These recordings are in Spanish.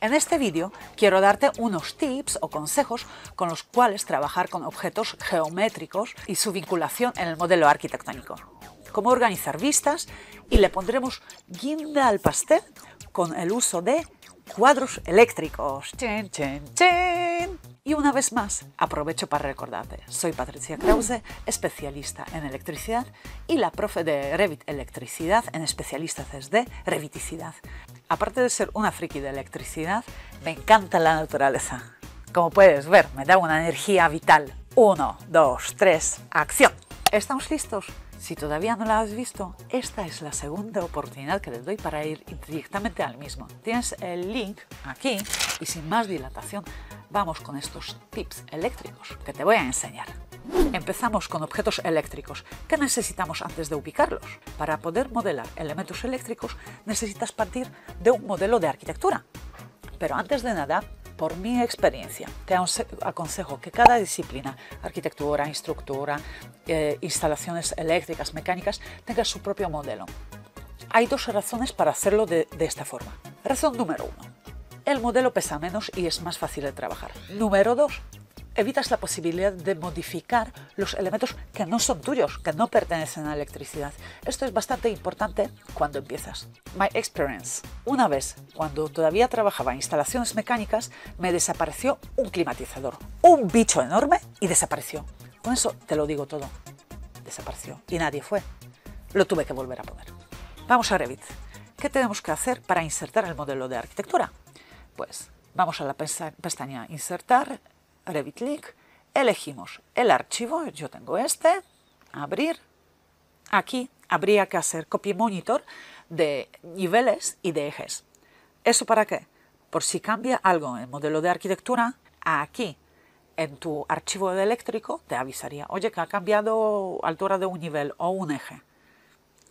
En este vídeo quiero darte unos tips o consejos con los cuales trabajar con objetos geométricos y su vinculación en el modelo arquitectónico. Cómo organizar vistas y le pondremos guinda al pastel con el uso de cuadros eléctricos. Y una vez más, aprovecho para recordarte, soy Patricia Krause, especialista en electricidad y la profe de Revit Electricidad en especialistas de Reviticidad aparte de ser una friki de electricidad, me encanta la naturaleza. Como puedes ver, me da una energía vital. Uno, dos, tres, acción. ¿Estamos listos? Si todavía no la has visto, esta es la segunda oportunidad que te doy para ir directamente al mismo. Tienes el link aquí y sin más dilatación, vamos con estos tips eléctricos que te voy a enseñar. Empezamos con objetos eléctricos. ¿Qué necesitamos antes de ubicarlos? Para poder modelar elementos eléctricos necesitas partir de un modelo de arquitectura. Pero antes de nada, por mi experiencia, te aconsejo que cada disciplina, arquitectura, estructura, eh, instalaciones eléctricas, mecánicas, tenga su propio modelo. Hay dos razones para hacerlo de esta forma. Razón número uno, el modelo pesa menos y es más fácil de trabajar. Número dos, evitas la posibilidad de modificar los elementos que no son tuyos, que no pertenecen a la electricidad. Esto es bastante importante cuando empiezas. My experience. Una vez, cuando todavía trabajaba en instalaciones mecánicas, me desapareció un climatizador. Un bicho enorme y desapareció. Con eso te lo digo todo. Desapareció y nadie fue. Lo tuve que volver a poner. Vamos a Revit. ¿Qué tenemos que hacer para insertar el modelo de arquitectura? Pues vamos a la pestaña Insertar, Revit Click, elegimos el archivo, yo tengo este, abrir, aquí habría que hacer copy monitor de niveles y de ejes. ¿Eso para qué? Por si cambia algo en el modelo de arquitectura, aquí en tu archivo de eléctrico te avisaría, oye, que ha cambiado altura de un nivel o un eje.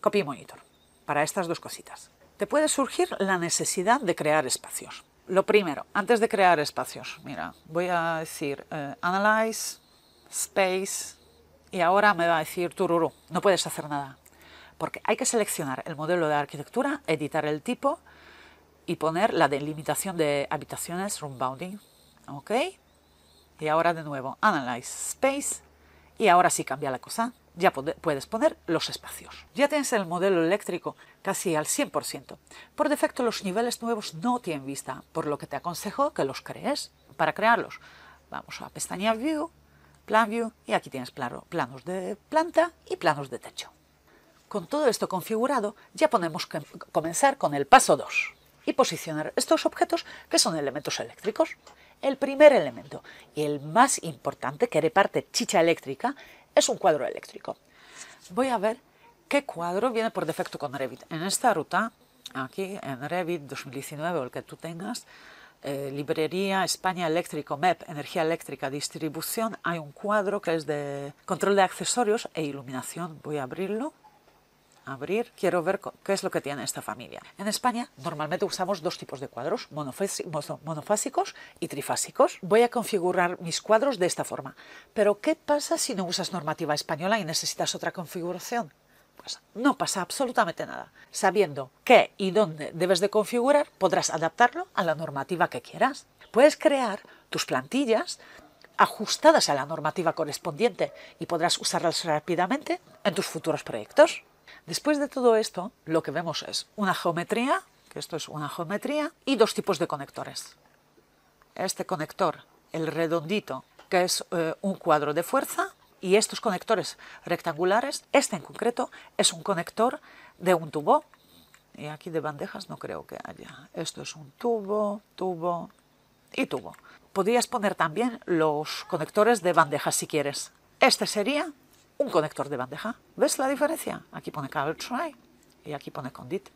Copy monitor para estas dos cositas. Te puede surgir la necesidad de crear espacios. Lo primero, antes de crear espacios, mira, voy a decir eh, analyze, space y ahora me va a decir tururu, no puedes hacer nada. Porque hay que seleccionar el modelo de arquitectura, editar el tipo y poner la delimitación de habitaciones, room bounding. ¿Ok? Y ahora de nuevo, analyze, space y ahora sí cambia la cosa ya puedes poner los espacios. Ya tienes el modelo eléctrico casi al 100%. Por defecto los niveles nuevos no tienen vista, por lo que te aconsejo que los crees. Para crearlos vamos a pestaña View, Plan View y aquí tienes planos de planta y planos de techo. Con todo esto configurado ya podemos comenzar con el paso 2 y posicionar estos objetos que son elementos eléctricos. El primer elemento y el más importante que reparte chicha eléctrica es un cuadro eléctrico. Voy a ver qué cuadro viene por defecto con Revit. En esta ruta, aquí en Revit 2019 o el que tú tengas, eh, librería España Eléctrico, MEP, Energía Eléctrica, Distribución, hay un cuadro que es de control de accesorios e iluminación. Voy a abrirlo abrir, quiero ver qué es lo que tiene esta familia. En España normalmente usamos dos tipos de cuadros, monofásicos y trifásicos. Voy a configurar mis cuadros de esta forma. Pero ¿qué pasa si no usas normativa española y necesitas otra configuración? Pues no pasa absolutamente nada. Sabiendo qué y dónde debes de configurar, podrás adaptarlo a la normativa que quieras. Puedes crear tus plantillas ajustadas a la normativa correspondiente y podrás usarlas rápidamente en tus futuros proyectos. Después de todo esto, lo que vemos es una geometría, que esto es una geometría, y dos tipos de conectores. Este conector, el redondito, que es eh, un cuadro de fuerza, y estos conectores rectangulares, este en concreto es un conector de un tubo, y aquí de bandejas no creo que haya. Esto es un tubo, tubo y tubo. Podrías poner también los conectores de bandejas si quieres. Este sería un conector de bandeja. ¿Ves la diferencia? Aquí pone cable try y aquí pone condit.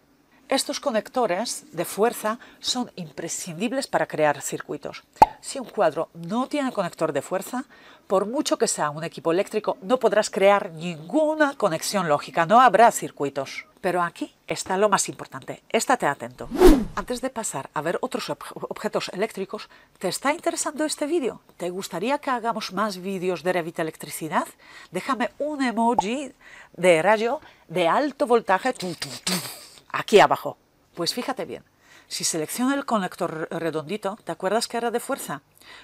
Estos conectores de fuerza son imprescindibles para crear circuitos. Si un cuadro no tiene conector de fuerza, por mucho que sea un equipo eléctrico, no podrás crear ninguna conexión lógica, no habrá circuitos. Pero aquí está lo más importante. Estate atento. Antes de pasar a ver otros objetos eléctricos, ¿te está interesando este vídeo? ¿Te gustaría que hagamos más vídeos de Revit Electricidad? Déjame un emoji de rayo de alto voltaje aquí abajo. Pues fíjate bien. Si selecciono el conector redondito, ¿te acuerdas que era de fuerza?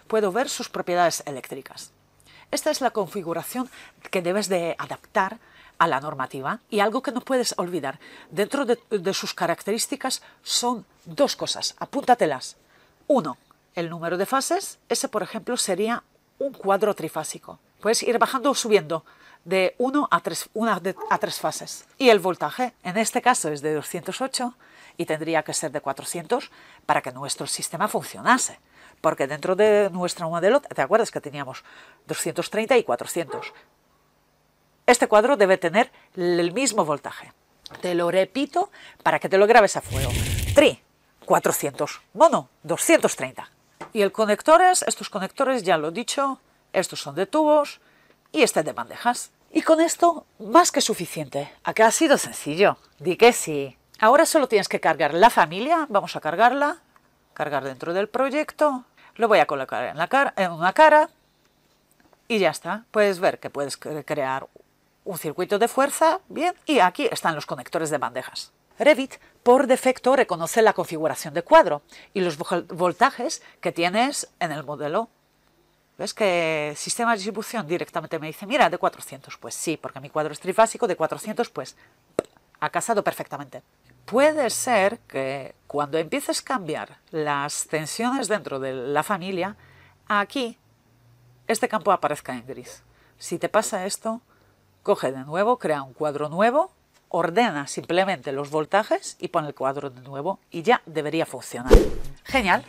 Puedo ver sus propiedades eléctricas. Esta es la configuración que debes de adaptar a la normativa. Y algo que no puedes olvidar, dentro de, sus características son dos cosas, apúntatelas. Uno, el número de fases, ese por ejemplo sería un cuadro trifásico. Puedes ir bajando o subiendo de 1 a 3, una a tres fases. Y el voltaje, en este caso, es de 208 y tendría que ser de 400 para que nuestro sistema funcionase. Porque dentro de nuestro modelo, ¿te acuerdas que teníamos 230 y 400? Este cuadro debe tener el mismo voltaje. Te lo repito para que te lo grabes a fuego. Tri, 400. Mono, 230. Y el es, estos conectores ya lo he dicho, estos son de tubos y este de bandejas. Y con esto, más que suficiente. Acá ha sido sencillo. Di que sí. Ahora solo tienes que cargar la familia. Vamos a cargarla. Cargar dentro del proyecto. Lo voy a colocar en, la en una cara. Y ya está. Puedes ver que puedes crear un circuito de fuerza, bien, y aquí están los conectores de bandejas. Revit por defecto reconoce la configuración de cuadro y los voltajes que tienes en el modelo. ¿Ves que sistema de distribución directamente me dice, mira, de 400? Pues sí, porque mi cuadro es trifásico, de 400 pues ha casado perfectamente. Puede ser que cuando empieces a cambiar las tensiones dentro de la familia, aquí este campo aparezca en gris. Si te pasa esto, coge de nuevo, crea un cuadro nuevo, ordena simplemente los voltajes y pone el cuadro de nuevo y ya debería funcionar. Genial.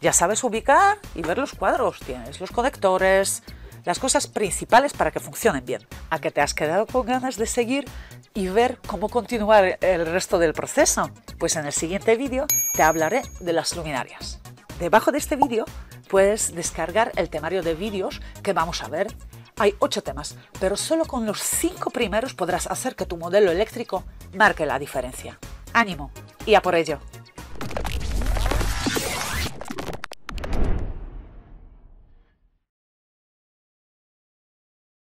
Ya sabes ubicar y ver los cuadros, tienes los conectores, las cosas principales para que funcionen bien. ¿A que te has quedado con ganas de seguir y ver cómo continuar el resto del proceso? Pues en el siguiente vídeo te hablaré de las luminarias. Debajo de este vídeo puedes descargar el temario de vídeos que vamos a ver hay ocho temas, pero solo con los cinco primeros podrás hacer que tu modelo eléctrico marque la diferencia. ¡Ánimo! Y a por ello.